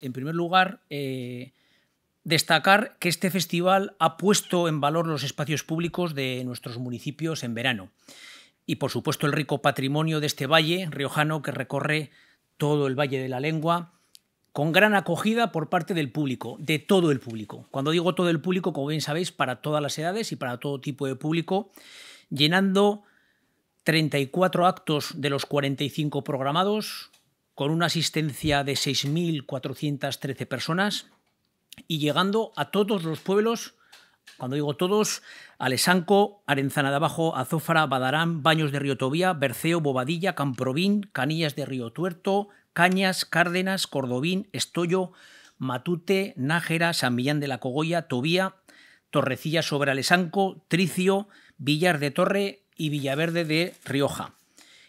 En primer lugar, eh, destacar que este festival ha puesto en valor los espacios públicos de nuestros municipios en verano y, por supuesto, el rico patrimonio de este valle riojano que recorre todo el Valle de la Lengua, con gran acogida por parte del público, de todo el público. Cuando digo todo el público, como bien sabéis, para todas las edades y para todo tipo de público, llenando 34 actos de los 45 programados, con una asistencia de 6.413 personas y llegando a todos los pueblos, cuando digo todos, Alesanco, Arenzana de Abajo, Azófara, Badarán, Baños de Río Tobía, Berceo, Bobadilla, Camprovín, Canillas de Río Tuerto, Cañas, Cárdenas, Cordobín, Estollo, Matute, Nájera, San Millán de la Cogolla, Tobía, Torrecilla sobre Alesanco, Tricio, Villar de Torre y Villaverde de Rioja.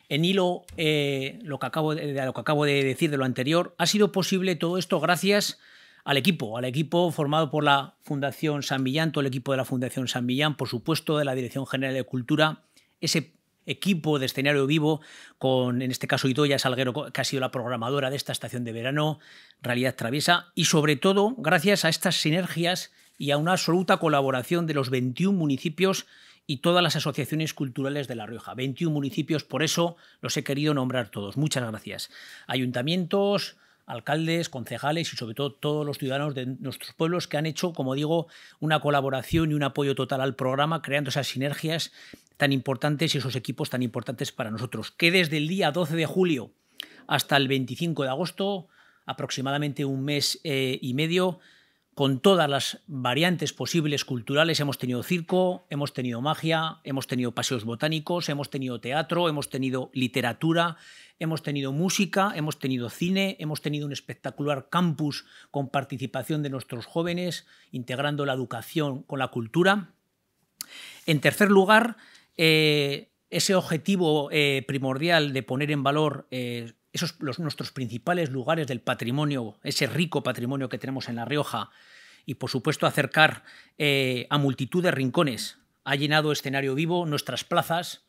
En hilo eh, lo que acabo de, lo que acabo de decir de lo anterior, ha sido posible todo esto gracias al equipo, al equipo formado por la Fundación San Millán, todo el equipo de la Fundación San Millán, por supuesto, de la Dirección General de Cultura, ese equipo de escenario vivo, con en este caso Idoya Salguero, que ha sido la programadora de esta estación de verano, Realidad Traviesa, y sobre todo gracias a estas sinergias y a una absoluta colaboración de los 21 municipios y todas las asociaciones culturales de La Rioja. 21 municipios, por eso los he querido nombrar todos. Muchas gracias. Ayuntamientos, alcaldes, concejales y sobre todo todos los ciudadanos de nuestros pueblos que han hecho, como digo, una colaboración y un apoyo total al programa, creando esas sinergias tan importantes y esos equipos tan importantes para nosotros, que desde el día 12 de julio hasta el 25 de agosto, aproximadamente un mes eh, y medio, con todas las variantes posibles culturales. Hemos tenido circo, hemos tenido magia, hemos tenido paseos botánicos, hemos tenido teatro, hemos tenido literatura, hemos tenido música, hemos tenido cine, hemos tenido un espectacular campus con participación de nuestros jóvenes, integrando la educación con la cultura. En tercer lugar, eh, ese objetivo eh, primordial de poner en valor eh, esos, nuestros principales lugares del patrimonio, ese rico patrimonio que tenemos en La Rioja, y por supuesto acercar eh, a multitud de rincones, ha llenado escenario vivo nuestras plazas,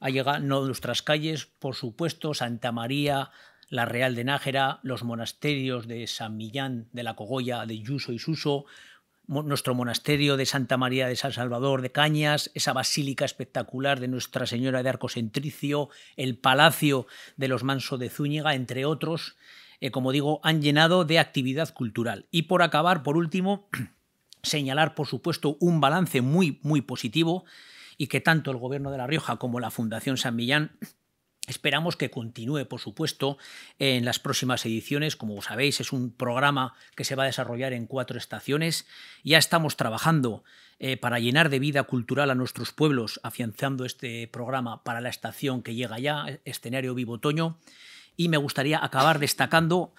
ha llegado nuestras calles, por supuesto Santa María, la Real de Nájera, los monasterios de San Millán, de la Cogolla, de Yuso y Suso, nuestro monasterio de Santa María de San Salvador de Cañas, esa basílica espectacular de Nuestra Señora de Arcosentricio, el Palacio de los Manso de Zúñiga, entre otros, eh, como digo, han llenado de actividad cultural. Y por acabar, por último, señalar, por supuesto, un balance muy, muy positivo y que tanto el Gobierno de La Rioja como la Fundación San Millán Esperamos que continúe, por supuesto, en las próximas ediciones. Como sabéis, es un programa que se va a desarrollar en cuatro estaciones. Ya estamos trabajando eh, para llenar de vida cultural a nuestros pueblos, afianzando este programa para la estación que llega ya, escenario vivo otoño. Y me gustaría acabar destacando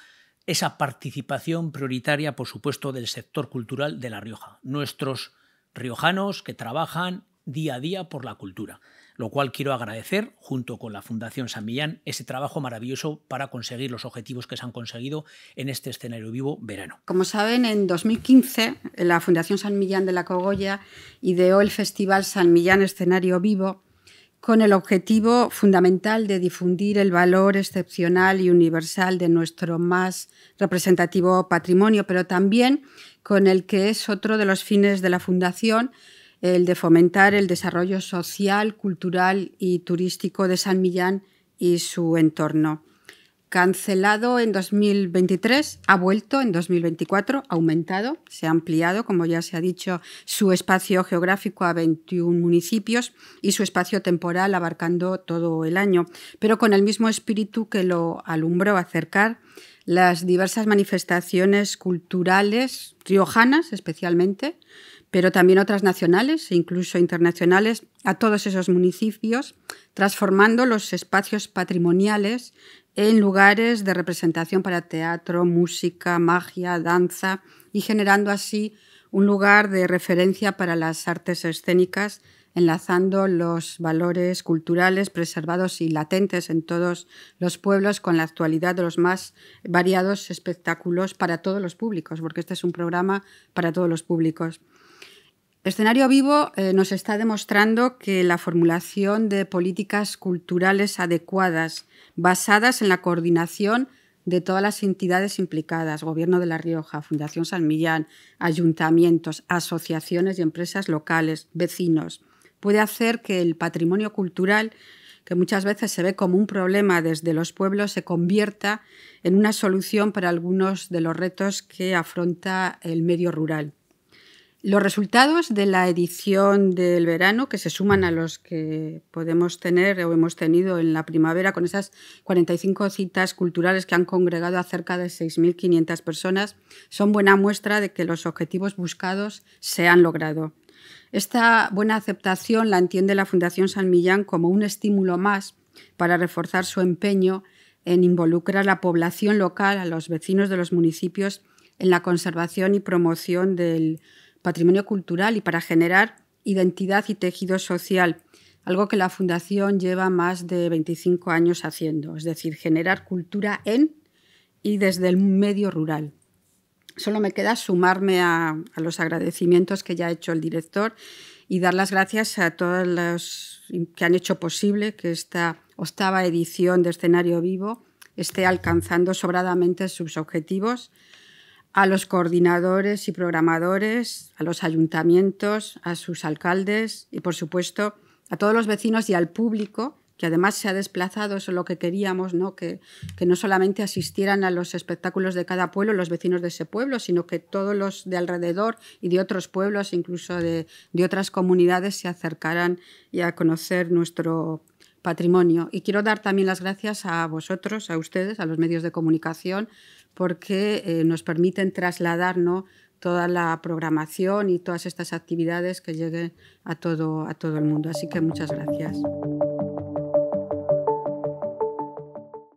esa participación prioritaria, por supuesto, del sector cultural de La Rioja. Nuestros riojanos que trabajan día a día por la cultura lo cual quiero agradecer, junto con la Fundación San Millán, ese trabajo maravilloso para conseguir los objetivos que se han conseguido en este escenario vivo verano. Como saben, en 2015 la Fundación San Millán de la Cogolla ideó el Festival San Millán Escenario Vivo con el objetivo fundamental de difundir el valor excepcional y universal de nuestro más representativo patrimonio, pero también con el que es otro de los fines de la Fundación, el de fomentar el desarrollo social, cultural y turístico de San Millán y su entorno. Cancelado en 2023, ha vuelto en 2024, ha aumentado, se ha ampliado, como ya se ha dicho, su espacio geográfico a 21 municipios y su espacio temporal abarcando todo el año, pero con el mismo espíritu que lo alumbró acercar las diversas manifestaciones culturales riojanas especialmente, pero también otras nacionales e incluso internacionales a todos esos municipios, transformando los espacios patrimoniales en lugares de representación para teatro, música, magia, danza y generando así un lugar de referencia para las artes escénicas, enlazando los valores culturales preservados y latentes en todos los pueblos con la actualidad de los más variados espectáculos para todos los públicos, porque este es un programa para todos los públicos. El Escenario Vivo eh, nos está demostrando que la formulación de políticas culturales adecuadas, basadas en la coordinación de todas las entidades implicadas, Gobierno de La Rioja, Fundación San Millán, ayuntamientos, asociaciones y empresas locales, vecinos, puede hacer que el patrimonio cultural, que muchas veces se ve como un problema desde los pueblos, se convierta en una solución para algunos de los retos que afronta el medio rural. Los resultados de la edición del verano, que se suman a los que podemos tener o hemos tenido en la primavera, con esas 45 citas culturales que han congregado a cerca de 6.500 personas, son buena muestra de que los objetivos buscados se han logrado. Esta buena aceptación la entiende la Fundación San Millán como un estímulo más para reforzar su empeño en involucrar a la población local, a los vecinos de los municipios, en la conservación y promoción del patrimonio cultural y para generar identidad y tejido social, algo que la Fundación lleva más de 25 años haciendo, es decir, generar cultura en y desde el medio rural. Solo me queda sumarme a, los agradecimientos que ya ha hecho el director y dar las gracias a todos los que han hecho posible que esta octava edición de Escenario Vivo esté alcanzando sobradamente sus objetivos a los coordinadores y programadores, a los ayuntamientos, a sus alcaldes y, por supuesto, a todos los vecinos y al público, que además se ha desplazado, eso es lo que queríamos, ¿no? Que, que no solamente asistieran a los espectáculos de cada pueblo, los vecinos de ese pueblo, sino que todos los de alrededor y de otros pueblos, incluso de, de otras comunidades, se acercaran y a conocer nuestro patrimonio. Y quiero dar también las gracias a vosotros, a ustedes, a los medios de comunicación, porque eh, nos permiten trasladarnos toda la programación y todas estas actividades que lleguen a todo, a todo el mundo. Así que muchas gracias.